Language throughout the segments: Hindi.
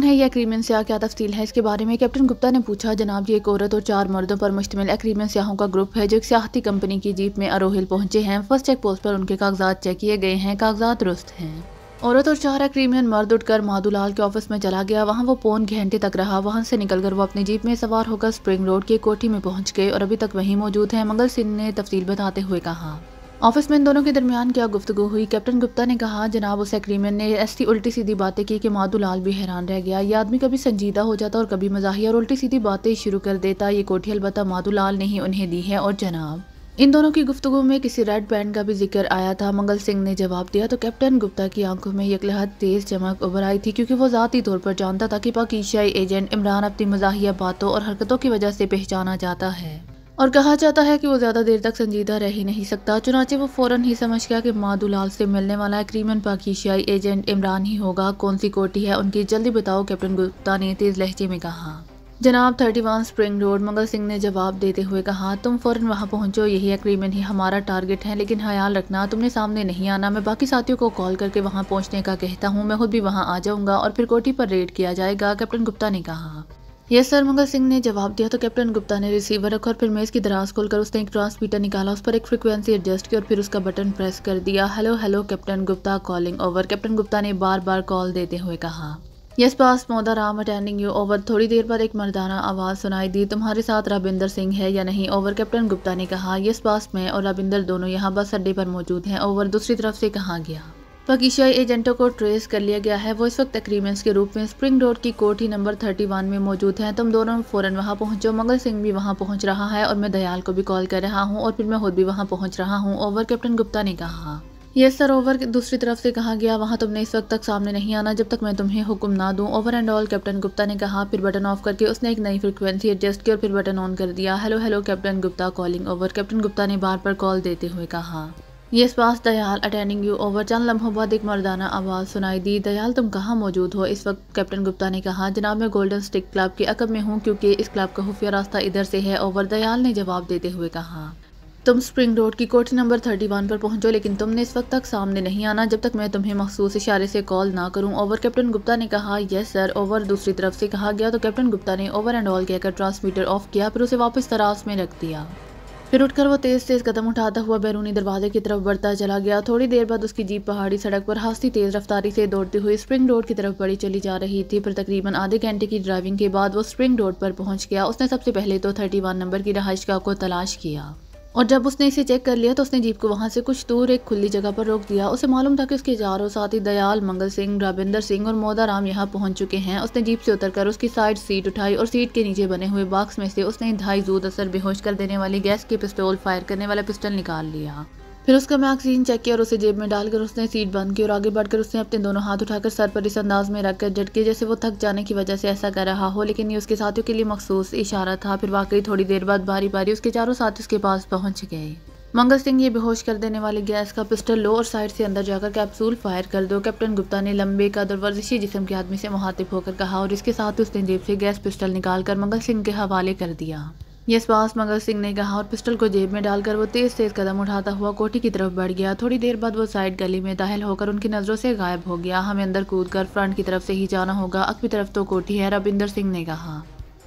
कौन है ये स्याह क्या तफसील है इसके बारे में कैप्टन गुप्ता ने पूछा जनाब ये एक औरत और चार मर्दों पर मुश्तमिल एग्रीमेंट स्याहों का ग्रुप है जो एक सियाहती कंपनी की जीप में अरोहिल पहुंचे हैं फर्स्ट चेक पोस्ट पर उनके कागजात चेक किए गए हैं कागजात दुरुस्त हैं औरत और चार अक्रीमियन मर्द उठकर माधुलाल के ऑफिस में चला गया वहाँ वो पौन घंटे तक रहा वहाँ से निकलकर वो अपनी जीप में सवार होकर स्प्रिंग रोड की कोठी में पहुँच गए और अभी तक वहीं मौजूद हैं मंगल सिंह ने तफसील बताते हुए कहा ऑफिस में इन दोनों के दरमियान क्या गुफ्तु हुई कैप्टन गुप्ता ने कहा जनाब उस एक्रीमन ने ऐसी उल्टी सीधी बातें की कि माधु लाल भी हैरान रह गया ये आदमी कभी संजीदा हो जाता और कभी मजाहिया और उल्टी सीधी बातें शुरू कर देता ये कोठी अलबत्ता माधु लाल ने ही उन्हें दी है और जनाब इन दोनों की गुफ्तु में किसी रेड बैंड का भी जिक्र आया था मंगल सिंह ने जवाब दिया तो कैप्टन गुप्ता की आंखों में एक लहत तेज चमक उभर आई थी क्योंकि वो ज़ाती तौर पर जानता था कि पाकिशाई एजेंट इमरान अपनी मजाहिया बातों और हरकतों की वजह से पहचाना जाता है और कहा जाता है कि वो ज़्यादा देर तक संजीदा रह ही नहीं सकता चुनाचे वो फ़ौरन ही समझ गया कि माँ दुलाल से मिलने वाला क्रीमन पाकिशियाई एजेंट इमरान ही होगा कौन सी कोटी है उनकी जल्दी बताओ कैप्टन गुप्ता ने तेज़ लहजे में कहा जनाब thirty one spring road Mangal Singh ने जवाब देते हुए कहा तुम फ़ौरन वहाँ पहुँचो यही अक्रीमेंट ही हमारा टारगेट है लेकिन ख्याल रखना तुमने सामने नहीं आना मैं बाकी साथियों को कॉल करके वहाँ पहुँचने का कहता हूँ मैं खुद भी वहाँ आ जाऊँगा और फिर कोठी पर रेड किया जाएगा कैप्टन गुप्ता ने कहा यस सर मंगल सिंह ने जवाब दिया तो कैप्टन गुप्ता ने रिसीवर रखा और फिर मेज़ की दराज खोलकर उसने एक ट्रांसमीटर निकाला उस पर एक फ्रिक्वेंसी एडजस्ट की और फिर उसका बटन प्रेस कर दिया hello hello captain Gupta calling over captain Gupta ने बार बार कॉल देते हुए कहा यस पास Moda Ram attending you over थोड़ी देर बाद एक मर्दाना आवाज़ सुनाई दी तुम्हारे साथ रविंदर सिंह है या नहीं ओवर कैप्टन गुप्ता ने कहा यस पास मैं और रविंदर दोनों यहाँ बस अड्डे पर मौजूद हैं ओवर दूसरी तरफ से कहा गया पाकिस्तानी एजेंटों को ट्रेस कर लिया गया है वो इस वक्त तकरीबन के रूप में स्प्रिंग रोड की कोठी नंबर थर्टी वन में मौजूद हैं तुम दोनों फ़ौरन वहाँ पहुँचो मंगल सिंह भी वहाँ पहुँच रहा है और मैं दयाल को भी कॉल कर रहा हूँ और फिर मैं खुद भी वहाँ पहुँच रहा हूँ ओवर कैप्टन गुप्ता ने कहा ये सर ओवर दूसरी तरफ से कहा गया वहाँ तुमने इस वक्त तक सामने नहीं आना जब तक मैं तुम्हें हुक्म ना दूं over and all captain Gupta ने कहा फिर बटन ऑफ करके उसने एक नई फ्रिक्वेंसी एडजस्ट की और फिर बटन ऑन कर दिया hello hello captain Gupta calling over captain Gupta ने बार बार कॉल देते हुए कहा ये पास दयाल अटेंडिंग यू ओवर चंद लम्हों बाद एक मर्दाना आवाज़ सुनाई दी दयाल तुम कहाँ मौजूद हो इस वक्त कैप्टन गुप्ता ने कहा जनाब मैं गोल्डन स्टिक क्लब के अकब में हूँ क्योंकि इस क्लब का खुफिया रास्ता इधर से है ओवर दयाल ने जवाब देते हुए कहा तुम स्प्रिंग रोड की कोठी नंबर थर्टी वन पर पहुंचो लेकिन तुमने इस वक्त तक सामने नहीं आना जब तक मैं तुम्हें मखसूस इशारे से कॉल ना करूं ओवर कैप्टन गुप्ता ने कहा यस सर ओवर दूसरी तरफ से कहा गया तो कैप्टन गुप्ता ने ओवर एंड ऑल कहकर ट्रांसमीटर ऑफ किया फिर उसे वापस तरास में रख दिया फिर उठकर वो तेज तेज कदम उठाता हुआ बैरूनी दरवाजे की तरफ बढ़ता चला गया थोड़ी देर बाद उसकी जीप पहाड़ी सड़क पर हंसती तेज रफ्तारी से दौड़ती हुई स्प्रिंग रोड की तरफ बढ़ी चली जा रही थी पर तकरीबन आधे घंटे की ड्राइविंग के बाद वो स्प्रिंग रोड पर पहुंच गया उसने सबसे पहले तो थर्टी वन नंबर की रहाइश का को तलाश किया और जब उसने इसे चेक कर लिया तो उसने जीप को वहाँ से कुछ दूर एक खुली जगह पर रोक दिया उसे मालूम था कि उसके चारों साथी दयाल मंगल सिंह राबिंदर सिंह और मोदा राम यहाँ पहुँच चुके हैं उसने जीप से उतरकर उसकी साइड सीट उठाई और सीट के नीचे बने हुए बॉक्स में से उसने ढाई जूद असर बेहोश कर देने वाली गैस की पिस्टोल फायर करने वाला पिस्टल निकाल लिया फिर उसका ऑक्सीजन चेक किया और उसे जेब में डालकर उसने सीट बंद की और आगे बढ़कर उसने अपने दोनों हाथ उठाकर सर पर इस अंदाज में रखकर झटके जैसे वो थक जाने की वजह से ऐसा कर रहा हो लेकिन ये उसके साथियों के लिए मखसूस इशारा था फिर वाकई थोड़ी देर बाद भारी भारी उसके चारों साथी उसके पास पहुंच गए मंगल सिंह ये बेहोश कर देने वाले गैस का पिस्टल लो और साइड से अंदर जाकर कैप्सूल फायर कर दो कैप्टन गुप्ता ने लंबे का दरवर्जिशी वर्जिशी जिसम के आदमी से मुहातिब होकर कहा और इसके साथ उसने जेब से गैस पिस्टल निकालकर मंगल सिंह के हवाले कर दिया यस पास मगर सिंह ने कहा और पिस्टल को जेब में डालकर वो तेज तेज कदम उठाता हुआ कोठी की तरफ बढ़ गया थोड़ी देर बाद वो साइड गली में दाहल होकर उनकी नज़रों से गायब हो गया हमें अंदर कूद कर फ्रंट की तरफ से ही जाना होगा अक की तरफ तो कोठी है रविंदर सिंह ने कहा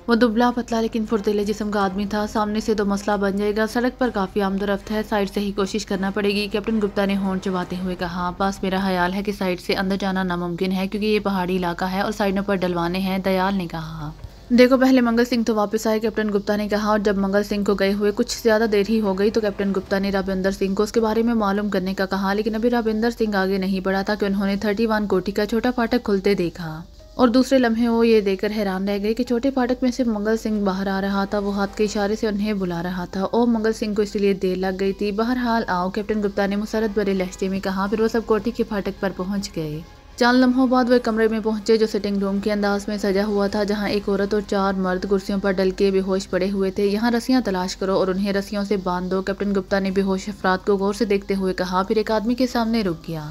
वो दुबला पतला लेकिन फुर्तीले जिस्म का आदमी था सामने से तो मसला बन जाएगा सड़क पर काफ़ी आमदोरफ्त है साइड से ही कोशिश करना पड़ेगी कैप्टन गुप्ता ने हॉर्न चबाते हुए कहा बस मेरा ख्याल है कि साइड से अंदर जाना नामुमकिन है क्योंकि ये पहाड़ी इलाका है और साइडों पर डलवाने हैं दयाल ने कहा देखो पहले मंगल सिंह तो वापस आए कैप्टन गुप्ता ने कहा और जब मंगल सिंह को गए हुए कुछ ज़्यादा देर ही हो गई तो कैप्टन गुप्ता ने राविंदर सिंह को उसके बारे में मालूम करने का कहा लेकिन अभी राबिंदर सिंह आगे नहीं बढ़ा था कि उन्होंने थर्टी वन कोटी का छोटा फाटक खुलते देखा और दूसरे लम्हे वो ये देखकर हैरान रह गए कि छोटे फाटक में से मंगल सिंह बाहर आ रहा था वो हाथ के इशारे से उन्हें बुला रहा था और मंगल सिंह को इसलिए देर लग गई थी बहरहाल आओ कैप्टन गुप्ता ने मुसरत बड़े लहजे में कहा फिर वो सब कोठी के फाटक पर पहुंच गए चंद लम्हों बाद वह कमरे में पहुंचे जो सिटिंग रूम के अंदाज में सजा हुआ था जहां एक औरत और चार मर्द कुर्सियों पर डल के बेहोश पड़े हुए थे यहां रस्सियां तलाश करो और उन्हें रस्सियों से बांध दो कैप्टन गुप्ता ने बेहोश अफराद को गौर से देखते हुए कहा फिर एक आदमी के सामने रुक गया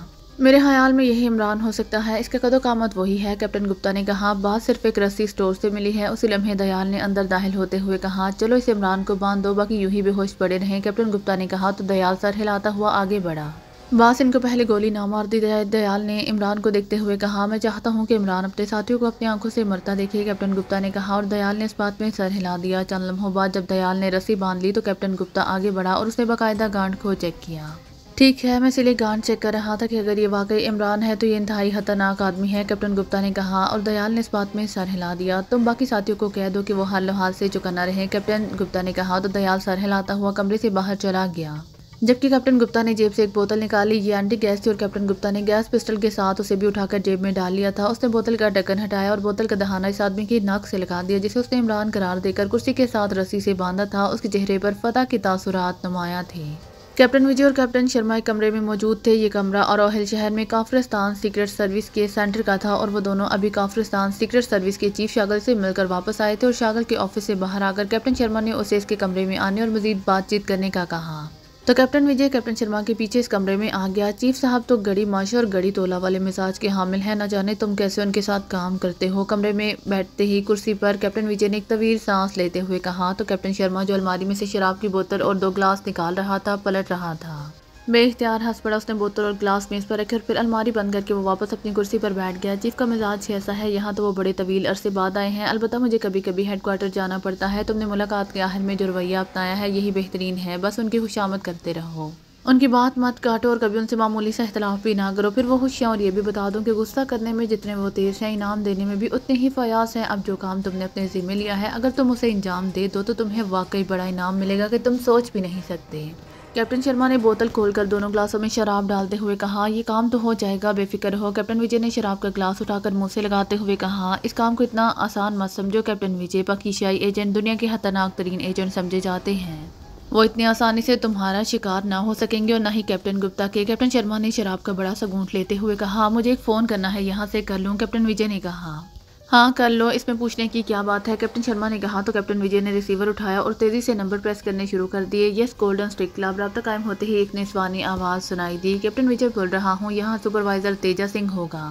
मेरे ख्याल में यही इमरान हो सकता है इसका कदो कामत वही है कैप्टन गुप्ता ने कहा बात सिर्फ एक रस्सी स्टोर से मिली है उसी लम्हे दयाल ने अंदर दाखिल होते हुए कहा चलो इस इमरान को बांध दो बाकी यूं ही बेहोश पड़े रहें कैप्टन गुप्ता ने कहा तो दयाल सर हिलाता हुआ आगे बढ़ा वासिम को पहले गोली ना मार दी दयाल ने इमरान को देखते हुए कहा मैं चाहता हूं कि इमरान अपने साथियों को अपनी आंखों से मरता देखे कैप्टन गुप्ता ने कहा और दयाल ने इस बात में सर हिला दिया चंद लम्हों बाद जब दयाल ने रस्सी बांध ली तो कैप्टन गुप्ता आगे बढ़ा और उसने बाकायदा गांड को चेक किया ठीक है मैं इसलिए गांड चेक कर रहा था कि अगर ये वाकई इमरान है तो ये इंतहाई खतरनाक आदमी है कैप्टन गुप्ता ने कहा और दयाल ने इस बात में सर हिला दिया तुम बाकी साथियों को कह दो कि वो हर लोहाल से चुका ना रहे कैप्टन गुप्ता ने कहा तो दयाल सर हिलाता हुआ कमरे से बाहर चला गया जबकि कैप्टन गुप्ता ने जेब से एक बोतल निकाली ये एंटी गैस थी और कैप्टन गुप्ता ने गैस पिस्टल के साथ उसे भी उठाकर जेब में डाल लिया था उसने बोतल का ढक्कन हटाया और बोतल का दहाना इस आदमी की नाक से लगा दिया जिसे उसने इमरान करार देकर कुर्सी के साथ रस्सी से बांधा था उसके चेहरे पर फतेह की तासुरात नुमाया थे कैप्टन विजय और कैप्टन शर्मा एक कमरे में मौजूद थे ये कमरा और ओहल शहर में काफ्रिस्तान सीक्रेट सर्विस के सेंटर का था और वो दोनों अभी काफ्रिस्तान सीक्रेट सर्विस के चीफ शागल से मिलकर वापस आए थे और शागल के ऑफिस से बाहर आकर कैप्टन शर्मा ने उसे इसके कमरे में आने और मजीद बातचीत करने का कहा तो कैप्टन विजय कैप्टन शर्मा के पीछे इस कमरे में आ गया चीफ साहब तो गड़ी माशा और गड़ी तोला वाले मिजाज के हामिल हैं ना जाने तुम कैसे उनके साथ काम करते हो कमरे में बैठते ही कुर्सी पर कैप्टन विजय ने एक तवीर सांस लेते हुए कहा तो कैप्टन शर्मा जो अलमारी में से शराब की बोतल और दो ग्लास निकाल रहा था पलट रहा था बेख्तियार हंस पड़ा उसने बोतल और ग्लास मेज़ पर रखे और फिर अलमारी बंद करके वो वापस अपनी कुर्सी पर बैठ गया चीफ का मिजाज ऐसा है यहाँ तो वो बड़े तवील अरसे बाद आए हैं अलबत्त मुझे कभी कभी हेड क्वार्टर जाना पड़ता है तुमने मुलाकात के आखिर में जो रवैया अपनाया है यही बेहतरीन है बस उनकी खुशामद करते रहो उनकी बात मत काटो और कभी उनसे मामूली सा अख्तलाफ भी ना करो फिर वो खुशियाँ और ये भी बता दूँ कि गुस्सा करने में जितने वो तेज हैं इनाम देने में भी उतने ही फयास हैं अब जो काम तुमने अपने ज़िम्मे लिया है अगर तुम उसे इंजाम दे दो तो तुम्हें वाकई बड़ा इनाम मिलेगा कि तुम सोच भी नहीं सकते कैप्टन शर्मा ने बोतल खोलकर दोनों ग्लासों में शराब डालते हुए कहा यह काम तो हो जाएगा बेफिक्र हो कैप्टन विजय ने शराब का ग्लास उठाकर मुंह से लगाते हुए कहा इस काम को इतना आसान मत समझो कैप्टन विजय पाकिस्तानी एजेंट दुनिया के खतरनाक तरीन एजेंट समझे जाते हैं वो इतनी आसानी से तुम्हारा शिकार ना हो सकेंगे और ना ही कैप्टन गुप्ता के कैप्टन शर्मा ने शराब का बड़ा सा घूंट लेते हुए कहा मुझे एक फ़ोन करना है यहाँ से कर लूँ कैप्टन विजय ने कहा हाँ कर लो इसमें पूछने की क्या बात है कैप्टन शर्मा ने कहा तो कैप्टन विजय ने रिसीवर उठाया और तेज़ी से नंबर प्रेस करने शुरू कर दिए यस गोल्डन स्ट्रिक क्लब रबता कायम होते ही एक निस्वानी आवाज़ सुनाई दी कैप्टन विजय बोल रहा हूँ यहाँ सुपरवाइज़र तेजा सिंह होगा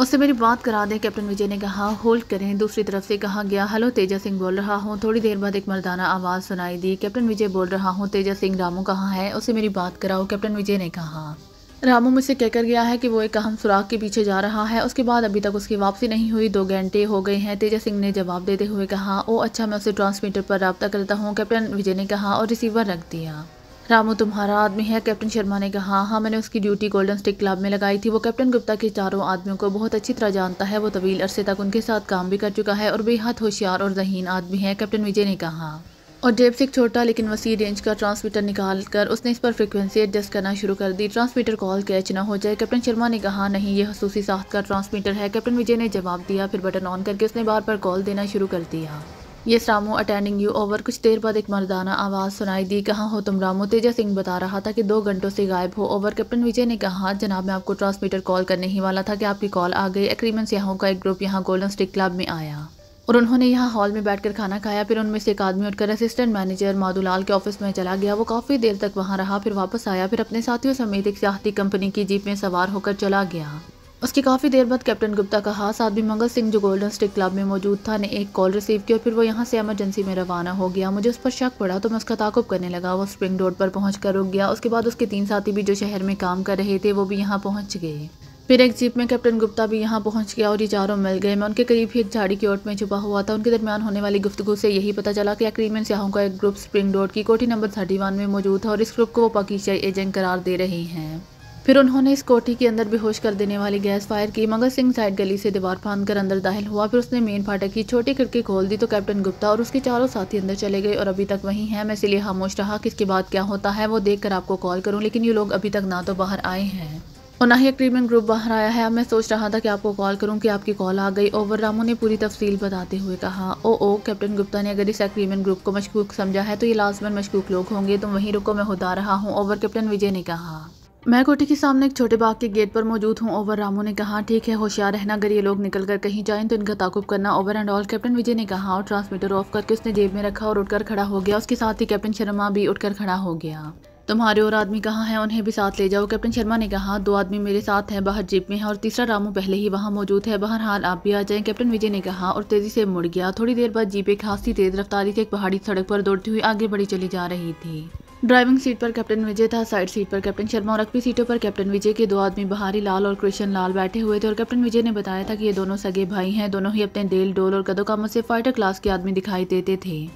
उससे मेरी बात करा दें कैप्टन विजय ने कहा होल्ड करें दूसरी तरफ से कहा गया हेलो तेजा सिंह बोल रहा हूँ थोड़ी देर बाद एक मर्दाना आवाज़ सुनाई दी कैप्टन विजय बोल रहा हूँ तेजा सिंह रामू कहाँ है उससे मेरी बात कराओ कैप्टन विजय ने कहा रामू मुझसे कहकर गया है कि वो एक अहम सुराख के पीछे जा रहा है उसके बाद अभी तक उसकी वापसी नहीं हुई दो घंटे हो गए हैं तेजा सिंह ने जवाब देते हुए कहा ओ अच्छा मैं उसे ट्रांसमीटर पर रबता करता हूँ कैप्टन विजय ने कहा और रिसीवर रख दिया रामू तुम्हारा आदमी है कैप्टन शर्मा ने कहा हाँ मैंने उसकी ड्यूटी गोल्डन स्टिक क्लब में लगाई थी वो कैप्टन गुप्ता के चारों आदमियों को बहुत अच्छी तरह जानता है वो तवील अरसे तक उनके साथ काम भी कर चुका है और बेहद होशियार और जहीन आदमी है कैप्टन विजय ने कहा और जेब से एक छोटा लेकिन वसी रेंज का ट्रांसमीटर निकाल कर उसने इस पर फ्रिक्वेंसी एडजस्ट करना शुरू कर दी ट्रांसमीटर कॉल कैच ना हो जाए कैप्टन शर्मा ने कहा नहीं ये खसूसी साख का ट्रांसमीटर है कैप्टन विजय ने जवाब दिया फिर बटन ऑन करके उसने बार बार कॉल देना शुरू कर दिया ये रामो अटेंडिंग यू ओवर कुछ देर बाद एक मर्दाना आवाज़ सुनाई दी कहाँ हो तुम रामो तेजा सिंह बता रहा था कि दो घंटों से गायब हो ओवर कैप्टन विजय ने कहा जनाब मैं आपको ट्रांसमीटर कॉल करने ही वाला था कि आपकी कॉल आ गई एक्रीमन सियाहों का एक ग्रुप यहाँ गोल्डन स्टिक क्लब में आया और उन्होंने यहाँ हॉल में बैठकर खाना खाया फिर उनमें से एक आदमी उठकर असिस्टेंट मैनेजर माधुलाल के ऑफिस में चला गया वो काफ़ी देर तक वहाँ रहा फिर वापस आया फिर अपने साथियों समेत एक सियाहती कंपनी की जीप में सवार होकर चला गया उसकी काफ़ी देर बाद कैप्टन गुप्ता का हाथ आदमी मंगल सिंह जो गोल्डन स्टिक क्लब में मौजूद था ने एक कॉल रिसीव किया और फिर वो यहाँ से एमरजेंसी में रवाना हो गया मुझे उस पर शक पड़ा तो मैं उसका ताकुब करने लगा वो स्प्रिंग रोड पर पहुँच रुक गया उसके बाद उसके तीन साथी भी जो शहर में काम कर रहे थे वो भी यहाँ पहुँच गए फिर एक जीप में कैप्टन गुप्ता भी यहाँ पहुँच गया और ये चारों मिल गए मैं उनके करीब ही एक झाड़ी की ओट में छुपा हुआ था उनके दरमियान होने वाली गुफ्तु से यही पता चला कि अक्रीमन सियाहों का एक ग्रुप स्प्रिंग डोट की कोठी नंबर थर्टी में मौजूद है और इस ग्रुप को वो पाकिस्तानी एजेंट करार दे रहे हैं फिर उन्होंने इस कोठी के अंदर बेहोश कर देने वाली गैस फायर की मगर सिंह साइड गली से दीवार फांद कर अंदर दाहल हुआ फिर उसने मेन फाटक की छोटी खिड़की खोल दी तो कैप्टन गुप्ता और उसके चारों साथी अंदर चले गए और अभी तक वहीं हैं मैं इसलिए खामोश रहा कि इसके बाद क्या होता है वो देखकर आपको कॉल करूं लेकिन ये लोग अभी तक ना तो बाहर आए हैं ना ही एक ट्रीटमेंट ग्रुप बाहर आया है मैं सोच रहा था कि आपको कॉल करूं कि आपकी कॉल आ गई ओवर रामू ने पूरी तफसील बताते हुए कहा ओ ओ कैप्टन गुप्ता ने अगर इस एक्रीमेंट ग्रुप को मशकूक समझा है तो ये लाजमन मशकूक लोग होंगे तुम तो वहीं रुको मैं होता रहा हूँ ओवर कैप्टन विजय ने कहा मैं कोठी के सामने एक छोटे बाग के गेट पर मौजूद हूँ ओवर रामू ने कहा ठीक है होशियार रहना अगर ये लोग निकल कर कहीं जाएं तो इनका ताकुब करना over and all captain Vijay ने कहा और ट्रांसमीटर ऑफ करके उसने जेब में रखा और उठकर खड़ा हो गया उसके साथ ही कैप्टन शर्मा भी उठकर खड़ा हो गया तुम्हारे और आदमी कहाँ हैं उन्हें भी साथ ले जाओ कैप्टन शर्मा ने कहा दो आदमी मेरे साथ हैं बाहर जीप में है और तीसरा रामू पहले ही वहाँ मौजूद है बहरहाल आप भी आ जाएं कैप्टन विजय ने कहा और तेजी से मुड़ गया थोड़ी देर बाद जीप एक खासी तेज रफ्तारी से एक पहाड़ी सड़क पर दौड़ती हुई आगे बढ़ी चली जा रही थी ड्राइविंग सीट पर कैप्टन विजय था साइड सीट पर कैप्टन शर्मा और अकबी सीटों पर कैप्टन विजय के दो आदमी बहारी लाल और कृष्ण लाल बैठे हुए थे और कैप्टन विजय ने बताया था कि ये दोनों सगे भाई हैं दोनों ही अपने डेल डोल और कदोकामों से फाइटर क्लास के आदमी दिखाई देते थे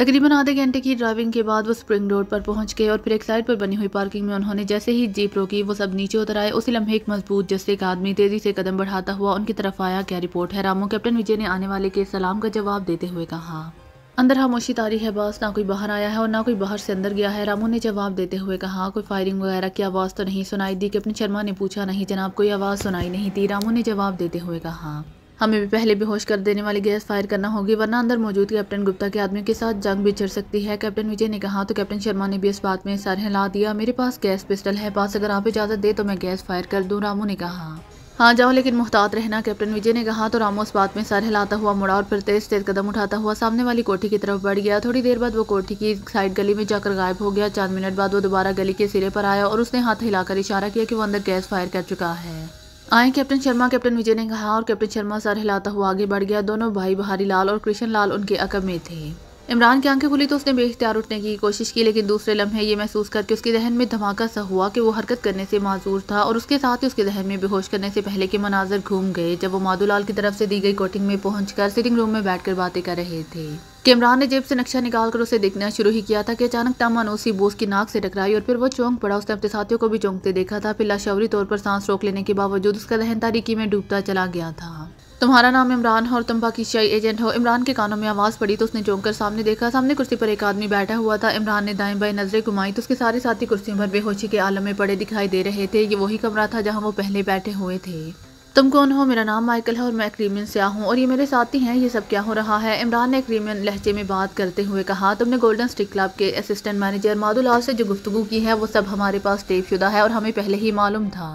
तकरीबन आधे घंटे की ड्राइविंग के बाद वो स्प्रिंग रोड पर पहुंच गए और फिर एक साइड पर बनी हुई पार्किंग में उन्होंने जैसे ही जीप रोकी वो सब नीचे उतर आए उसी लम्हे एक मजबूत जस्से का आदमी तेजी से कदम बढ़ाता हुआ उनकी तरफ आया क्या रिपोर्ट है रामू कैप्टन विजय ने आने वाले के सलाम का जवाब देते हुए कहा अंदर खामोशी तारी है बस ना कोई बाहर आया है और ना कोई बाहर से अंदर गया है रामू ने जवाब देते हुए कहा कोई फायरिंग वगैरह की आवाज़ तो नहीं सुनाई दी कैप्टन शर्मा ने पूछा नहीं जनाब कोई आवाज़ सुनाई नहीं दी रामू ने जवाब देते हुए कहा हमें भी पहले बेहोश कर देने वाली गैस फायर करना होगी वरना अंदर मौजूद कैप्टन गुप्ता के आदमी के साथ जंग भी चढ़ सकती है कैप्टन विजय ने कहा तो कैप्टन शर्मा ने भी इस बात में सर हिला दिया मेरे पास गैस पिस्टल है पास अगर आप इजाज़त दे तो मैं गैस फायर कर दूँ रामू ने कहा हाँ जाओ लेकिन मुहतात रहना कैप्टन विजय ने कहा तो रामू उस बात में सर हिलाता हुआ मुड़ा और फिर तेज तेज कदम उठाता हुआ सामने वाली कोठी की तरफ बढ़ गया थोड़ी देर बाद वो कोठी की साइड गली में जाकर गायब हो गया चंद मिनट बाद वो दोबारा गली के सिरे पर आया और उसने हाथ हिलाकर इशारा किया कि वो अंदर गैस फायर कर चुका है आए कैप्टन शर्मा कैप्टन विजय ने कहा और कैप्टन शर्मा सर हिलाता हुआ आगे बढ़ गया दोनों भाई बहारी लाल और कृष्ण लाल उनके अकब में थे इमरान की आंखें खुली तो उसने बेख्तियार उठने की कोशिश की लेकिन दूसरे लम्हे ये महसूस करके उसके जहन में धमाका सा हुआ कि वो हरकत करने से माजूर था और उसके साथ ही उसके जहन में बेहोश करने से पहले के मनाजर घूम गए जब वो माधुलाल की तरफ से दी गई कोटिंग में पहुंचकर सिटिंग रूम में बैठकर बातें कर रहे थे इमरान ने जेब से नक्शा निकाल कर उसे देखना शुरू ही किया था कि अचानक उसी बोस की नाक से टकराई और फिर वो चौंक पड़ा उसने अपने साथियों को भी चौंकते देखा था फिर लाशौरी तौर पर सांस रोक लेने के बावजूद उसका दहन तारीकी में डूबता चला गया था तुम्हारा नाम इमरान है और तुम पाकिस्तानी एजेंट हो इमरान के कानों में आवाज़ पड़ी तो उसने चौंक कर सामने देखा सामने कुर्सी पर एक आदमी बैठा हुआ था इमरान ने दाएं बाएं नजरें घुमाई तो उसके सारे साथी कुर्सियों पर बेहोशी के आलम में पड़े दिखाई दे रहे थे ये वही कमरा था जहाँ वो पहले बैठे हुए थे तुम कौन हो मेरा नाम माइकल है और मैं क्रीमियन से आऊँ और ये मेरे साथी हैं ये सब क्या हो रहा है इमरान ने क्रीमियन लहजे में बात करते हुए कहा तुमने गोल्डन स्टिक क्लब के असिस्टेंट मैनेजर मादुलाल से जो गुफ्तु की है वो सब हमारे पास शुदा है और हमें पहले ही मालूम था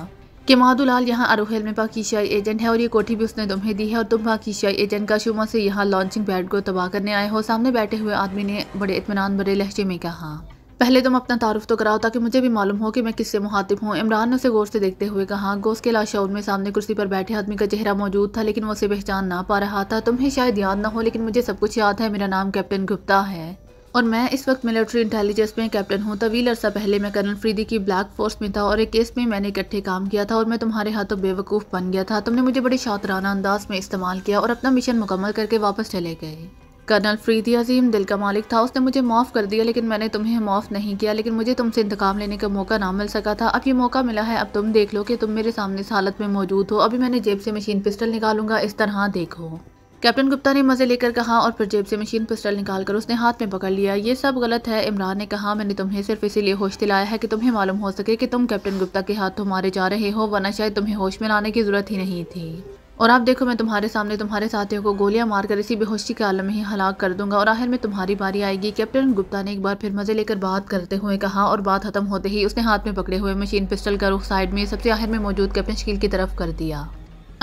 कि महादुलाल यहाँ अरोहेल में पाकिस्तानी एजेंट है और ये कोठी भी उसने तुम्हें दी है और तुम पाकिस्तानी एजेंट का शुमा से यहाँ लॉन्चिंग पैड को तबाह करने आए हो सामने बैठे हुए आदमी ने बड़े इतमान भरे लहजे में कहा पहले तुम अपना तारुफ तो कराओ ताकि मुझे भी मालूम हो कि मैं किससे मुहातिब हूँ इमरान ने उसे गौर से देखते हुए कहा गोस के लाशा में सामने कुर्सी पर बैठे आदमी का चेहरा मौजूद था लेकिन वो उसे पहचान ना पा रहा था तुम्हें शायद याद ना हो लेकिन मुझे सब कुछ याद है मेरा नाम कैप्टन गुप्ता है और मैं इस वक्त मिलिट्री इंटेलिजेंस में कैप्टन हूँ तवील अरसा पहले मैं कर्नल फ्रीदी की ब्लैक फोर्स में था और एक केस में मैंने इकट्ठे काम किया था और मैं तुम्हारे हाथों बेवकूफ़ बन गया था तुमने मुझे बड़े शातराना अंदाज में इस्तेमाल किया और अपना मिशन मुकम्मल करके वापस चले गए कर्नल फ्रीदी अजीम दिल का मालिक था उसने मुझे माफ़ कर दिया लेकिन मैंने तुम्हें माफ़ नहीं किया लेकिन मुझे तुमसे इंतकाम लेने का मौका ना मिल सका था अब ये मौका मिला है अब तुम देख लो कि तुम मेरे सामने इस हालत में मौजूद हो अभी मैंने जेब से मशीन पिस्टल निकालूंगा इस तरह देखो कैप्टन गुप्ता ने मज़े लेकर कहा और फिर जेब से मशीन पिस्टल निकाल कर उसने हाथ में पकड़ लिया ये सब गलत है इमरान ने कहा मैंने तुम्हें सिर्फ इसीलिए होश दिलाया है कि तुम्हें मालूम हो सके कि तुम कैप्टन गुप्ता के हाथों मारे जा रहे हो वरना शायद तुम्हें होश में लाने की ज़रूरत ही नहीं थी और आप देखो मैं तुम्हारे सामने तुम्हारे साथियों को गोलियां मारकर इसी बेहोशी के आलम में ही हलाक कर दूंगा और आखिर में तुम्हारी बारी आएगी कैप्टन गुप्ता ने एक बार फिर मज़े लेकर बात करते हुए कहा और बात खत्म होते ही उसने हाथ में पकड़े हुए मशीन पिस्टल का रुख साइड में सबसे आखिर में मौजूद कैप्टन शकील की तरफ कर दिया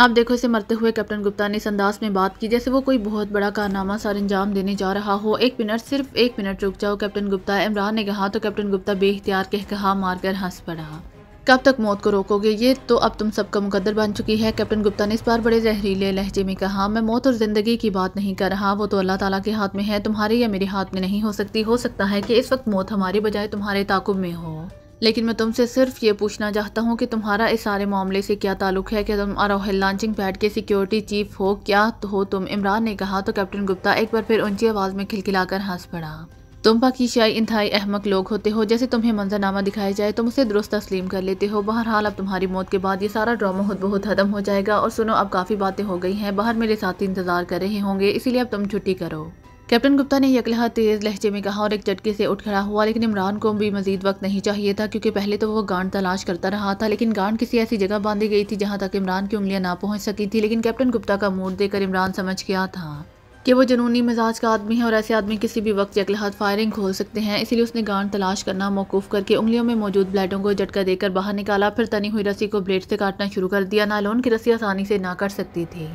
आप देखो इसे मरते हुए कैप्टन गुप्ता ने इस अंदाज में बात की जैसे वो कोई बहुत बड़ा कारनामा सर अंजाम देने जा रहा हो एक मिनट सिर्फ एक मिनट रुक जाओ कैप्टन गुप्ता इमरान ने कहा तो कैप्टन गुप्ता बेख्तियार कह कहा मारकर हंस पड़ा कब तक मौत को रोकोगे ये तो अब तुम सबका मुकद्दर बन चुकी है कैप्टन गुप्ता ने इस बार बड़े जहरीले लहजे में कहा मैं मौत और ज़िंदगी की बात नहीं कर रहा वो तो अल्लाह ताला के हाथ में है तुम्हारे या मेरे हाथ में नहीं हो सकती हो सकता है कि इस वक्त मौत हमारे बजाय तुम्हारे ताकुब में हो लेकिन मैं तुमसे सिर्फ ये पूछना चाहता हूँ कि तुम्हारा इस सारे मामले से क्या ताल्लुक है कि तुम अरोहिल लॉन्चिंग पैड के सिक्योरिटी चीफ हो क्या हो तुम इमरान ने कहा तो कैप्टन गुप्ता एक बार फिर ऊंची आवाज़ में खिलखिलाकर हंस पड़ा तुम पाकिशाई इंतहाई अहमक लोग होते हो जैसे तुम्हें मंजरनामा दिखाया जाए तुम उसे दुरुस्त तस्लीम कर लेते हो बहरहाल अब तुम्हारी मौत के बाद ये सारा ड्रामा खुद बहुत ख़त्म हो जाएगा और सुनो अब काफ़ी बातें हो गई हैं बाहर मेरे साथी इंतज़ार कर रहे होंगे इसीलिए अब तुम छुट्टी करो कैप्टन गुप्ता ने यकलहा तेज लहजे में कहा और एक झटके से उठ खड़ा हुआ लेकिन इमरान को भी मजीद वक्त नहीं चाहिए था क्योंकि पहले तो वो गांड तलाश करता रहा था लेकिन गांड किसी ऐसी जगह बांधी गई थी जहां तक इमरान की उंगलियां ना पहुंच सकी थी लेकिन कैप्टन गुप्ता का मूड देकर इमरान समझ गया था कि वो जनूनी मिजाज का आदमी है और ऐसे आदमी किसी भी वक्त यकलहत फायरिंग खोल सकते हैं इसीलिए उसने गांड तलाश करना मौकूफ़ करके उंगलियों में मौजूद ब्लेडों को झटका देकर बाहर निकाला फिर तनी हुई रस्सी को ब्लेड से काटना शुरू कर दिया नालोन की रस्सी आसानी से ना कर सकती थी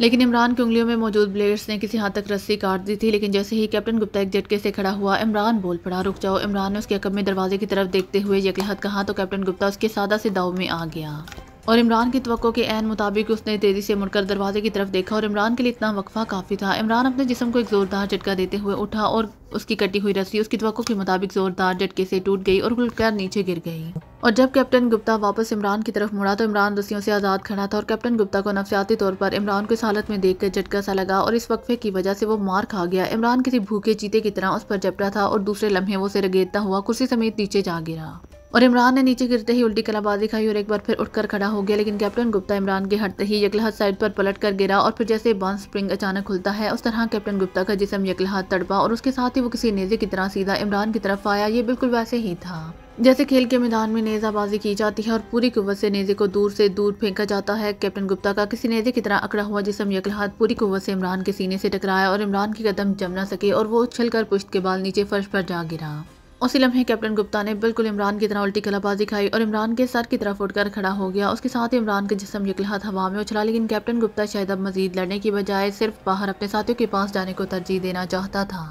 लेकिन इमरान की उंगलियों में मौजूद ब्लेड्स ने किसी हद तक रस्सी काट दी थी लेकिन जैसे ही कैप्टन गुप्ता एक झटके से खड़ा हुआ इमरान बोल पड़ा रुक जाओ इमरान ने उसके अकब में दरवाजे की तरफ देखते हुए यकलहत कहा तो कैप्टन गुप्ता उसके सादा से दाव में आ गया और इमरान की तो के एन मुताबिक उसने तेज़ी से मुड़कर दरवाजे की तरफ देखा और इमरान के लिए इतना वक्फा काफ़ी था इमरान अपने जिसम को एक ज़ोरदार झटका देते हुए उठा और उसकी कटी हुई रस्सी उसकी तो के मुताबिक ज़ोरदार झटके से टूट गई और गुलकर नीचे गिर गई और जब कैप्टन गुप्ता वापस इमरान की तरफ मुड़ा तो इमरान रस्सियों से आज़ाद खड़ा था और कैप्टन गुप्ता को नफसियाती तौर पर इमरान को इस हालत में देख कर झटका सा लगा और इस वक्फे की वजह से वो मार खा गया इमरान किसी भूखे चीते की तरह उस पर जपटा था और दूसरे लम्हे वो से रगेता हुआ कुर्सी समेत नीचे जा गिरा और इमरान ने नीचे गिरते ही उल्टी कलाबाजी खाई और एक बार फिर उठकर खड़ा हो गया लेकिन कैप्टन गुप्ता इमरान के हटते ही यकलहत साइड पर पलट कर गिरा और फिर जैसे बॉन्स स्प्रिंग अचानक खुलता है उस तरह कैप्टन गुप्ता का जिसम यकलहत तड़पा और उसके साथ ही वो किसी नेजे की तरह सीधा इमरान की तरफ आया ये बिल्कुल वैसे ही था जैसे खेल के मैदान में नेज़ाबाजी की जाती है और पूरी कुवत से नेज़े को दूर से दूर फेंका जाता है कैप्टन गुप्ता का किसी नेज़े की तरह अकड़ा हुआ जिसम यकलहात पूरी कुवत से इमरान के सीने से टकराया और इमरान के कदम जम ना सके और वो उछल कर के बाल नीचे फर्श पर जा गिरा उसी लम्हे कैप्टन गुप्ता ने बिल्कुल इमरान की तरह उल्टी कलाबाजी खाई और इमरान के सर की तरफ उठकर खड़ा हो गया उसके साथ इमरान का जिसम यकलहत हवा में उछला लेकिन कैप्टन गुप्ता शायद अब मजीद लड़ने की बजाय सिर्फ बाहर अपने साथियों के पास जाने को तरजीह देना चाहता था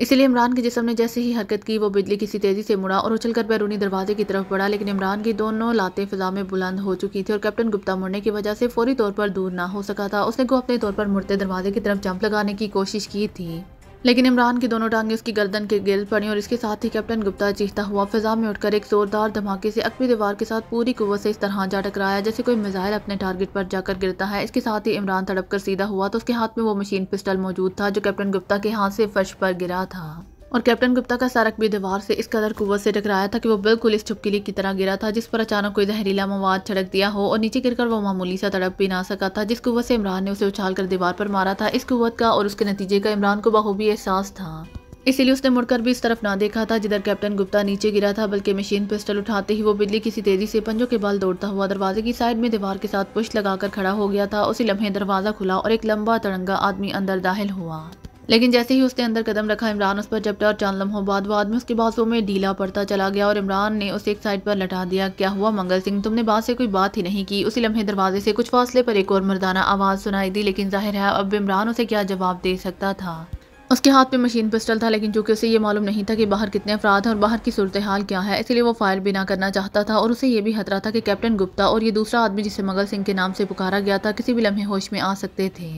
इसलिए इमरान के जिसम ने जैसे ही हरकत की वो बिजली किसी तेज़ी से मुड़ा और उछलकर बैरूनी दरवाजे की तरफ बढ़ा लेकिन इमरान की दोनों लातें फिजा में बुलंद हो चुकी थी और कैप्टन गुप्ता मुड़ने की वजह से फौरी तौर पर दूर ना हो सका था उसने को अपने तौर पर मुड़ते दरवाजे की तरफ जंप लगाने की कोशिश की थी लेकिन इमरान की दोनों टांगें उसकी गर्दन के गिर पड़ी और इसके साथ ही कैप्टन गुप्ता चीखता हुआ फिजा में उठकर एक जोरदार धमाके से अकबी दीवार के साथ पूरी कुत से इस तरह जा टकराया जैसे कोई मिजाइल अपने टारगेट पर जाकर गिरता है इसके साथ ही इमरान तड़प कर सीधा हुआ तो उसके हाथ में वो मशीन पिस्टल मौजूद था जो कैप्टन गुप्ता के हाथ से फर्श पर गिरा था और कैप्टन गुप्ता का सारक भी दीवार से इस कदर कुत से टकराया था कि वो बिल्कुल इस चुपकीली की तरह गिरा था जिस पर अचानक कोई जहरीला मवाद छड़क दिया हो और नीचे गिरकर वो मामूली सा तड़प भी ना सका था जिस कुत से इमरान ने उसे उछाल कर दीवार पर मारा था इस कुत का और उसके नतीजे का इमरान को बहूबी एहसास था इसीलिए उसने मुड़कर भी इस तरफ ना देखा था जिधर कैप्टन गुप्ता नीचे गिरा था बल्कि मशीन पिस्टल उठाते ही वो बिजली किसी तेजी से पंजों के बाल दौड़ता हुआ दरवाजे की साइड में दीवार के साथ पुश लगाकर खड़ा हो गया था उसी लम्हे दरवाजा खुला और एक लंबा तड़ंगा आदमी अंदर दाहल हुआ लेकिन जैसे ही उसने अंदर कदम रखा इमरान उस पर झपटा और चंद लम्हों बाद बाद आदमी उसके बातों में ढीला पड़ता चला गया और इमरान ने उसे एक साइड पर लटा दिया क्या हुआ मंगल सिंह तुमने बात से कोई बात ही नहीं की उसी लम्हे दरवाजे से कुछ फासले पर एक और मर्दाना आवाज़ सुनाई दी लेकिन जाहिर है अब इमरान उसे क्या जवाब दे सकता था उसके हाथ में मशीन पिस्टल था लेकिन चूंकि उसे ये मालूम नहीं था कि बाहर कितने अफराध हैं और बाहर की सूरत हाल क्या है इसलिए वो फायर भी ना करना चाहता था और उसे ये भी खतरा था कि कैप्टन गुप्ता और ये दूसरा आदमी जिसे मंगल सिंह के नाम से पुकारा गया था किसी भी लम्हे होश में आ सकते थे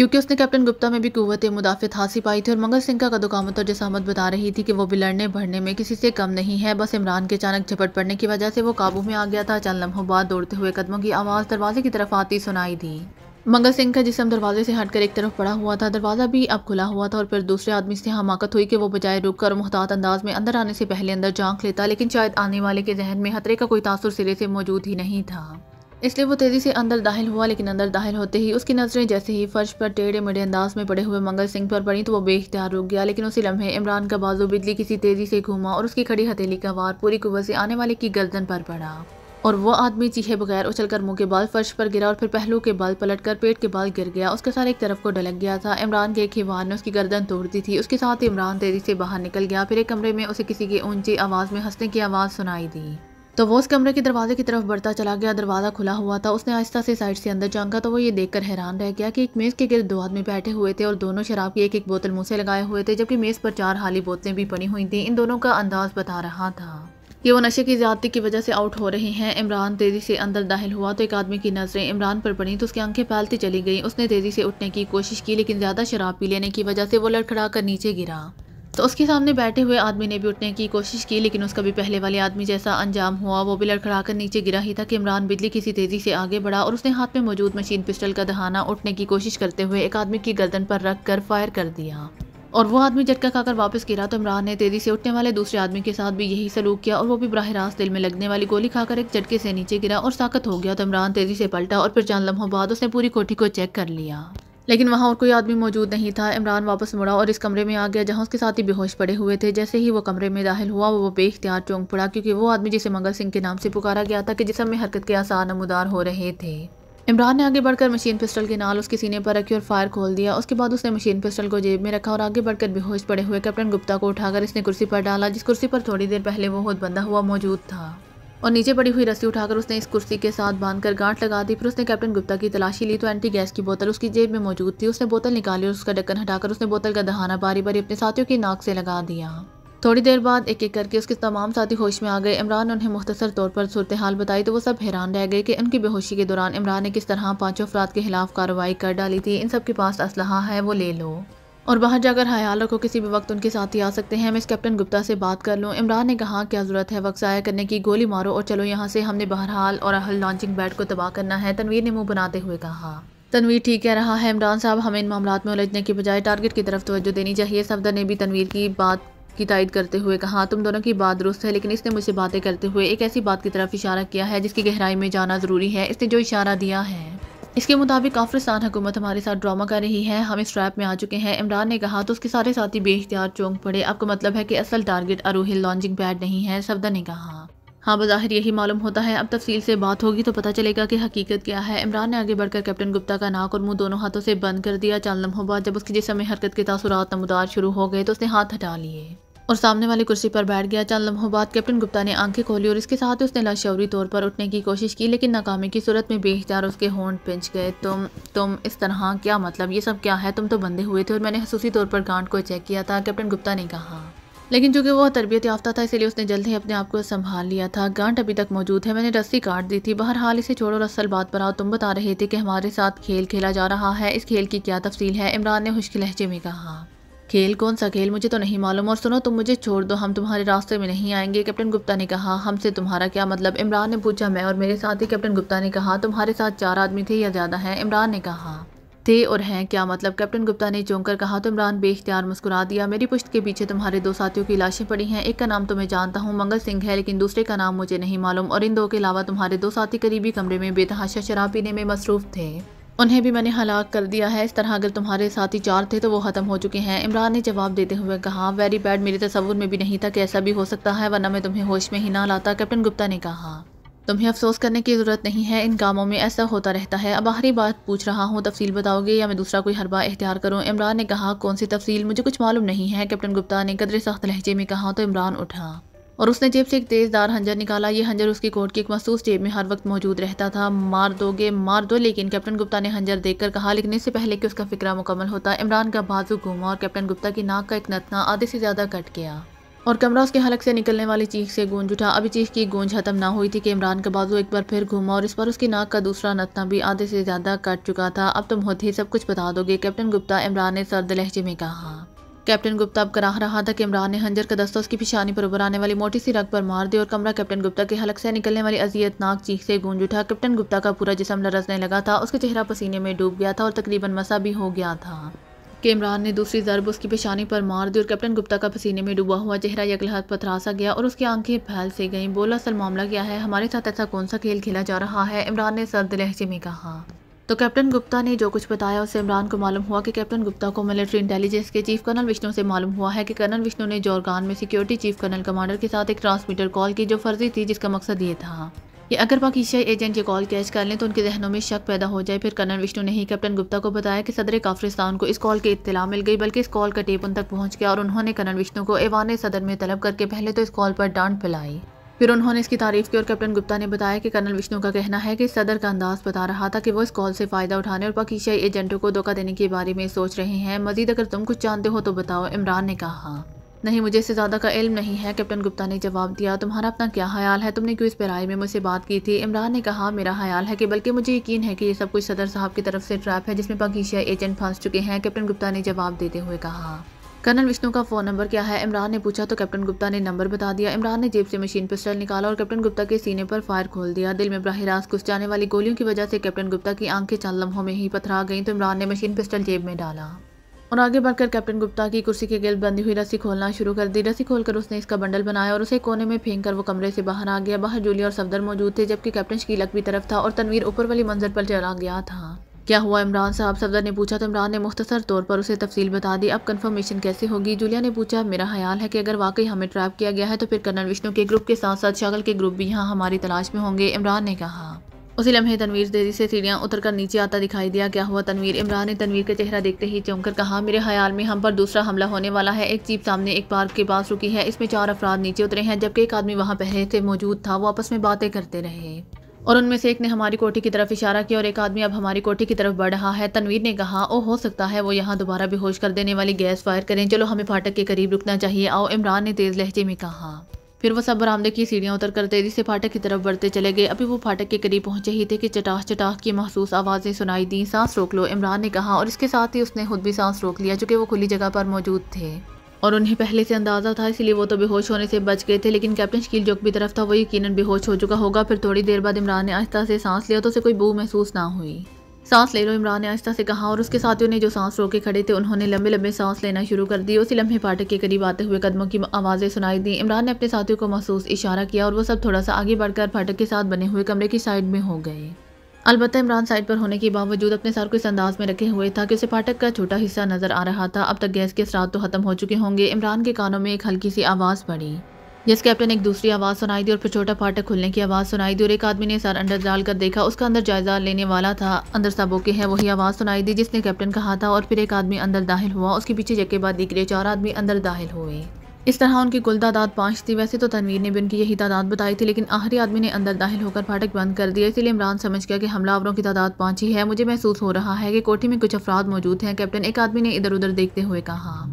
क्योंकि उसने कैप्टन गुप्ता में भी कुत मुदाफ़त हासिल पाई थी और मंगल सिंह का कदोकामत और जसामत बता रही थी कि वो भी लड़ने भरने में किसी से कम नहीं है बस इमरान के अचानक झपट पड़ने की वजह से वो काबू में आ गया था चंद लम्हों बाद दौड़ते हुए कदमों की आवाज़ दरवाजे की तरफ आती सुनाई दी मंगल सिंह का जिसम दरवाजे से हटकर एक तरफ पड़ा हुआ था दरवाज़ा भी अब खुला हुआ था और फिर दूसरे आदमी से हमाकत हुई कि वो बजाय रुक कर मुहतात अंदाज में अंदर आने से पहले अंदर झांक लेता लेकिन शायद आने वाले के जहन में खतरे का कोई तासर सिरे से मौजूद ही नहीं था इसलिए वो तेज़ी से अंदर दाखिल हुआ लेकिन अंदर दाखिल होते ही उसकी नज़रें जैसे ही फर्श पर टेढ़े मेढ़े अंदाज में पड़े हुए मंगल सिंह पर पड़ी तो वो बेख्तियार रुक गया लेकिन उसी लम्हे इमरान का बाजू बिजली किसी तेज़ी से घूमा और उसकी खड़ी हथेली का वार पूरी कुवत से आने वाले की गर्दन पर पड़ा और वो आदमी चीहे बगैर उछलकर मुंह के बाल फर्श पर गिरा और फिर पहलू के बाल पलटकर पेट के बाल गिर गया उसके साथ एक तरफ को डलक गया था इमरान के एक हिवान ने उसकी गर्दन तोड़ दी थी उसके साथ इमरान तेज़ी से बाहर निकल गया फिर एक कमरे में उसे किसी की ऊंची आवाज़ में हंसने की आवाज़ सुनाई दी तो वो उस कमरे के दरवाजे की तरफ बढ़ता चला गया दरवाज़ा खुला हुआ था उसने आहिस्ता से साइड से अंदर झांका तो वो ये देखकर हैरान रह गया कि एक मेज़ के गिर दो आदमी बैठे हुए थे और दोनों शराब की एक एक बोतल मुँह से लगाए हुए थे जबकि मेज़ पर चार हाली बोतलें भी पड़ी हुई थी इन दोनों का अंदाज़ बता रहा था कि वो नशे की ज्यादती की वजह से आउट हो रहे हैं इमरान तेज़ी से अंदर दाखिल हुआ तो एक आदमी की नज़रें इमरान पर पड़ी तो उसकी आंखें फैलती चली गई उसने तेज़ी से उठने की कोशिश की लेकिन ज़्यादा शराब पी लेने की वजह से वो लड़खड़ा कर नीचे गिरा तो उसके सामने बैठे हुए आदमी ने भी उठने की कोशिश की लेकिन उसका भी पहले वाले आदमी जैसा अंजाम हुआ वो भी लड़खड़ाकर नीचे गिरा ही था कि इमरान बिजली किसी तेज़ी से आगे बढ़ा और उसने हाथ में मौजूद मशीन पिस्टल का दहाना उठने की कोशिश करते हुए एक आदमी की गर्दन पर रख कर फायर कर दिया और वो आदमी झटका खाकर वापस गिरा तो इमरान ने तेज़ी से उठने वाले दूसरे आदमी के साथ भी यही सलूक किया और वो भी बराह रास्त दिल में लगने वाली गोली खाकर एक झटके से नीचे गिरा और साकत हो गया तो इमरान तेज़ी से पलटा और फिर चंद लम्हों बाद उसने पूरी कोठी को चेक कर लिया लेकिन वहाँ और कोई आदमी मौजूद नहीं था इमरान वापस मुड़ा और इस कमरे में आ गया जहाँ उसके साथ ही बेहोश पड़े हुए थे जैसे ही वो कमरे में दाखिल हुआ वो बेख्तियार चौंक पड़ा क्योंकि वो आदमी जिसे मंगल सिंह के नाम से पुकारा गया था कि जिसम में हरकत के आसार नमदार हो रहे थे इमरान ने आगे बढ़कर मशीन पिस्टल के नाल उसके सीने पर रखी और फायर खोल दिया उसके बाद उसने मशीन पिस्टल को जेब में रखा और आगे बढ़कर बेहोश पड़े हुए कैप्टन गुप्ता को उठाकर इसने कुर्सी पर डाला जिस कुर्सी पर थोड़ी देर पहले वो खुद बंदा हुआ मौजूद था और नीचे पड़ी हुई रस्सी उठाकर उसने इस कुर्सी के साथ बांधकर गांठ लगा दी फिर उसने कैप्टन गुप्ता की तलाशी ली तो एंटी गैस की बोतल उसकी जेब में मौजूद थी उसने बोतल निकाली और उसका ढक्कन हटाकर उसने बोतल का दहाना बारी बारी अपने साथियों की नाक से लगा दिया थोड़ी देर बाद एक एक करके उसके तमाम साथी होश में आ गए इमरान ने उन्हें मुख्तसर तौर पर सूरत हाल बताई तो वो सब हैरान रह गए कि उनकी बेहोशी के दौरान इमरान ने किस तरह पांचों अफराद के खिलाफ कार्रवाई कर डाली थी इन सब के पास असलहा है वो ले लो और बाहर जाकर हयाल रखो किसी भी वक्त उनके साथ ही आ सकते हैं मैं इस कैप्टन गुप्ता से बात कर लूँ इमरान ने कहा क्या ज़रूरत है वक्त ज़ाया करने की गोली मारो और चलो यहाँ से हमने बहरहाल और अहल लॉन्चिंग बैट को तबाह करना है तनवीर ने मुँह बनाते हुए कहा तनवीर ठीक कह रहा है इमरान साहब हमें इन मामला में उलझने की बजाय टारगेट की तरफ तोज्जो देनी चाहिए सफदर ने भी तनवीर की बात की तायद करते हुए कहा तुम दोनों की बात दुरुस्त है लेकिन इसने मुझसे बातें करते हुए एक ऐसी बात की तरफ इशारा किया है जिसकी गहराई में जाना ज़रूरी है इसने जो इशारा दिया है इसके मुताबिक काफ्रिस्तान हुकूमत हमारे साथ ड्रामा कर रही है हम इस ट्रैप में आ चुके हैं इमरान ने कहा तो उसके सारे साथी बेख्तियार चौंक पड़े आपको मतलब है कि असल टारगेट अरोहिल लॉन्चिंग पैड नहीं है सफदा ने कहा हाँ बाहिर यही मालूम होता है अब तफसील से बात होगी तो पता चलेगा कि हकीकत क्या है इमरान ने आगे बढ़कर कैप्टन गुप्ता का नाक और मुंह दोनों हाथों से बंद कर दिया चाल लम्हों बाद जब उसकी जिसमें हरकत के तासुरात नमदार शुरू हो गए तो उसने हाथ हटा लिए और सामने वाली कुर्सी पर बैठ गया चंद लम्हों बाद कैप्टन गुप्ता ने आंखें खोली और इसके साथ उसने लाशौरी तौर पर उठने की कोशिश की लेकिन नाकामी की सूरत में बेहतर उसके होंड पिंच गए तुम तुम इस तरह क्या मतलब ये सब क्या है तुम तो बंधे हुए थे और मैंने खसूसी तौर पर गांठ को चेक किया था कैप्टन गुप्ता ने कहा लेकिन चूंकि वह तरबियत याफ्ता था इसलिए उसने जल्द ही अपने आप को संभाल लिया था गांठ अभी तक मौजूद है मैंने रस्सी काट दी थी बहरहाल इसे छोड़ो रसल बात पर आओ तुम बता रहे थे कि हमारे साथ खेल खेला जा रहा है इस खेल की क्या तफसील है इमरान ने खुश्क लहजे में कहा खेल कौन सा खेल मुझे तो नहीं मालूम और सुनो तुम मुझे छोड़ दो हम तुम्हारे रास्ते में नहीं आएंगे कैप्टन गुप्ता ने कहा हमसे तुम्हारा क्या मतलब इमरान ने पूछा मैं और मेरे साथ ही कैप्टन गुप्ता ने कहा तुम्हारे साथ चार आदमी थे या ज़्यादा है इमरान ने कहा थे और हैं क्या मतलब कैप्टन गुप्ता ने चौंक कर कहा तो इमरान बेख्तियार मुस्कुरा दिया मेरी पुश्त के पीछे तुम्हारे दो साथियों की लाशें पड़ी हैं एक का नाम तो मैं जानता हूँ मंगल सिंह है लेकिन दूसरे का नाम मुझे नहीं मालूम और इन दो के अलावा तुम्हारे दो साथी करीबी कमरे में बेतहाशा शराब पीने में मसरूफ़ थे उन्हें भी मैंने हलाक कर दिया है इस तरह अगर तुम्हारे साथी चार थे तो वो ख़त्म हो चुके हैं इमरान ने जवाब देते हुए कहा वेरी बैड मेरे तस्वुर में भी नहीं था कि ऐसा भी हो सकता है वरना मैं तुम्हें होश में ही ना लाता कैप्टन गुप्ता ने कहा तुम्हें अफसोस करने की ज़रूरत नहीं है इन कामों में ऐसा होता रहता है अब आखिरी बात पूछ रहा हूँ तफसील बताओगे या मैं दूसरा कोई हरबा इख्तियार करूँ इमरान ने कहा कौन सी तफसील मुझे कुछ मालूम नहीं है कैप्टन गुप्ता ने कदरे सख्त लहजे में कहा तो इमरान उठा और उसने जेब से एक तेज़दार हंजर निकाला ये हंजर उसकी कोट की एक मखसूस जेब में हर वक्त मौजूद रहता था मार दोगे मार दो लेकिन कैप्टन गुप्ता ने हंजर देखकर कहा लेकिन इससे पहले कि उसका फिक्रा मुकम्मल होता इमरान का बाजू घूमा और कैप्टन गुप्ता की नाक का एक नतना आधे से ज़्यादा कट गया और कमरा उसके हलक से निकलने वाली चीख से गूंज उठा अभी चीख की गूंज खत्म ना हुई थी कि इमरान का बाजू एक बार फिर घूमा और इस पर उसकी नाक का दूसरा नतना भी आधे से ज़्यादा कट चुका था अब तुम होते ही सब कुछ बता दोगे कैप्टन गुप्ता इमरान ने सर्द लहजे में कहा कैप्टन गुप्ता अब कराह रहा था कि इमरान ने हंजर का दस्ता उसकी पिछानी पर उबर आने वाली मोटी सी रग पर मार दी और कमरा कैप्टन गुप्ता के हलक से निकलने वाली अजियतनाक चीख से गूंज उठा कैप्टन गुप्ता का पूरा जिसम लरसने लगा था उसका चेहरा पसीने में डूब गया था और तकरीबन मसा भी हो गया था कि इमरान ने दूसरी ज़रब उसकी पेशानी पर मार दी और कैप्टन गुप्ता का पसीने में डूबा हुआ चेहरा यकलहत पथरासा गया और उसकी आंखें फैल से गईं बोला सर मामला क्या है हमारे साथ ऐसा कौन सा खेल खेला जा रहा है इमरान ने सर्द लहजे में कहा तो कैप्टन गुप्ता ने जो कुछ बताया उससे इमरान को मालूम हुआ कि कैप्टन गुप्ता को मिलिट्री इंटेलिजेंस के चीफ कर्नल विष्णु से मालूम हुआ है कि कर्नल विष्णु ने जोरगान में सिक्योरिटी चीफ कर्नल कमांडर के साथ एक ट्रांसमीटर कॉल की जो फर्जी थी जिसका मकसद ये था कि अगर पाकिशाई एजेंट ये कॉल कैच कर लें तो उनके जहनों में शक पैदा हो जाए फिर कर्नल विष्णु ने ही कैप्टन गुप्ता को बताया कि सदर काफ्रिस्तान को इस कॉल की इतला मिल गई बल्कि इस कॉल का टेप उन तक पहुंच गया और उन्होंने कर्नल विष्णु को एवान सदर में तलब करके पहले तो इस कॉल पर डांट पिलाई फिर उन्होंने इसकी तारीफ की और कैप्टन गुप्ता ने बताया कि कर्नल विष्णु का कहना है कि सदर का अंदाज बता रहा था कि वो इस कॉल से फ़ायदा उठाने और पाकिस्तानी एजेंटों को धोखा देने के बारे में सोच रहे हैं मजीद अगर तुम कुछ जानते हो तो बताओ इमरान ने कहा नहीं मुझे इससे ज़्यादा का इल्म नहीं है कैप्टन गुप्ता ने जवाब दिया तुम्हारा अपना क्या ख्याल है तुमने क्यों इस पर में मुझसे बात की थी इमरान ने कहा मेरा ख्याल है कि बल्कि मुझे यकीन है कि ये सब कुछ सदर साहब की तरफ से ट्रैप है जिसमें पाकिस्तानी एजेंट फंस चुके हैं कैप्टन गुप्ता ने जवाब देते हुए कहा कर्नल विष्णु का फ़ोन नंबर क्या है इमरान ने पूछा तो कैप्टन गुप्ता ने नंबर बता दिया इमरान ने जेब से मशीन पिस्टल निकाला और कैप्टन गुप्ता के सीने पर फायर खोल दिया दिल में बराह रास्त घुस जाने वाली गोलियों की वजह से कैप्टन गुप्ता की आंखें चंद लम्हों में ही पथरा गईं तो इमरान ने मशीन पिस्टल जेब में डाला और आगे बढ़कर कैप्टन गुप्ता की कुर्सी के गिल बंधी हुई रस्सी खोलना शुरू कर दी रस्सी खोलकर उसने इसका बंडल बनाया और उसे कोने में फेंक कर वो कमरे से बाहर आ गया बाहर जूलिया और सफदर मौजूद थे जबकि कैप्टन शकील भी तरफ था और तनवीर ऊपर वाली मंजर पर चला गया था क्या हुआ इमरान साहब सफदर ने पूछा तो इमरान ने मुख्तर तौर पर उसे तफसील बता दी अब कन्फर्मेशन कैसे होगी जूलिया ने पूछा मेरा ख्याल है कि अगर वाकई हमें ट्रैप किया गया है तो फिर कर्नल विष्णु के ग्रुप के साथ साथ शगल के ग्रुप भी यहाँ हमारी तलाश में होंगे इमरान ने कहा उसी लम्हे तनवीर देरी से सीढ़ियाँ उतर कर नीचे आता दिखाई दिया क्या हुआ तनवीर इमरान ने तनवीर का चेहरा देखते ही चौंक कर कहा मेरे ख्याल में हम पर दूसरा हमला होने वाला है एक चीप सामने एक पार्क के पास रुकी है इसमें चार अफराद नीचे उतरे हैं जबकि एक आदमी वहाँ पहले से मौजूद था वो आपस में बातें करते रहे और उनमें से एक ने हमारी कोठी की तरफ इशारा किया और एक आदमी अब हमारी कोठी की तरफ बढ़ रहा है तनवीर ने कहा ओ हो सकता है वो यहाँ दोबारा बेहोश कर देने वाली गैस फायर करें चलो हमें फाटक के करीब रुकना चाहिए आओ इमरान ने तेज़ लहजे में कहा फिर वो सब बरामदे की सीढ़ियाँ उतर कर तेज़ी से फाटक की तरफ बढ़ते चले गए अभी वो फाटक के करीब पहुंचे ही थे कि चटाह चटाह की महसूस आवाज़ें सुनाई दी सांस रोक लो इमरान ने कहा और इसके साथ ही उसने खुद भी सांस रोक लिया चूंकि वो खुली जगह पर मौजूद थे और उन्हें पहले से अंदाज़ा था इसलिए वो तो बेहोश होने से बच गए थे लेकिन कैप्टन शकील जो भी तरफ था वो यकीन बेहोश हो चुका होगा फिर थोड़ी देर बाद इमरान ने आहिस्ता से सांस लिया तो उसे कोई बू महसूस ना हुई सांस ले लो इमरान ने आहिस्ता से कहा और उसके साथियों ने जो सांस रोके खड़े थे उन्होंने लंबे लंबे सांस लेना शुरू कर दी उसी लम्हे फाटक के करीब आते हुए कदमों की आवाज़ें सुनाई दी इमरान ने अपने साथियों को महसूस इशारा किया और वो सब थोड़ा सा आगे बढ़कर फाटक के साथ बने हुए कमरे की साइड में हो गए अलबत् इमरान साइड पर होने के बावजूद अपने सर को इस अंदाज में रखे हुए था कि उसे फाटक का छोटा हिस्सा नजर आ रहा था अब तक गैस के असरा तो खत्म हो चुके होंगे इमरान के कानों में एक हल्की सी आवाज़ पड़ी जिस कैप्टन एक दूसरी आवाज़ सुनाई दी और फिर छोटा फाटक खुलने की आवाज़ सुनाई दी और एक आदमी ने सर अंदर डालकर देखा उसका अंदर जायजा लेने वाला था अंदर सब ओके है वही आवाज़ सुनाई दी जिसने कैप्टन कहा था और फिर एक आदमी अंदर दाखिल हुआ उसके पीछे दिख रहे चार आदमी अंदर दाखिल हुए इस तरह उनकी कुल तादाद पाँच थी वैसे तो तनवीर ने भी उनकी यही तादाद बताई थी लेकिन आखिरी आदमी ने अंदर दाखिल होकर फाटक बंद कर दिया इसलिए इमरान समझ गया कि हमलावरों की तादाद पाँच ही है मुझे महसूस हो रहा है कि कोठी में कुछ अफराद मौजूद हैं कैप्टन एक आदमी ने इधर उधर देखते हुए कहा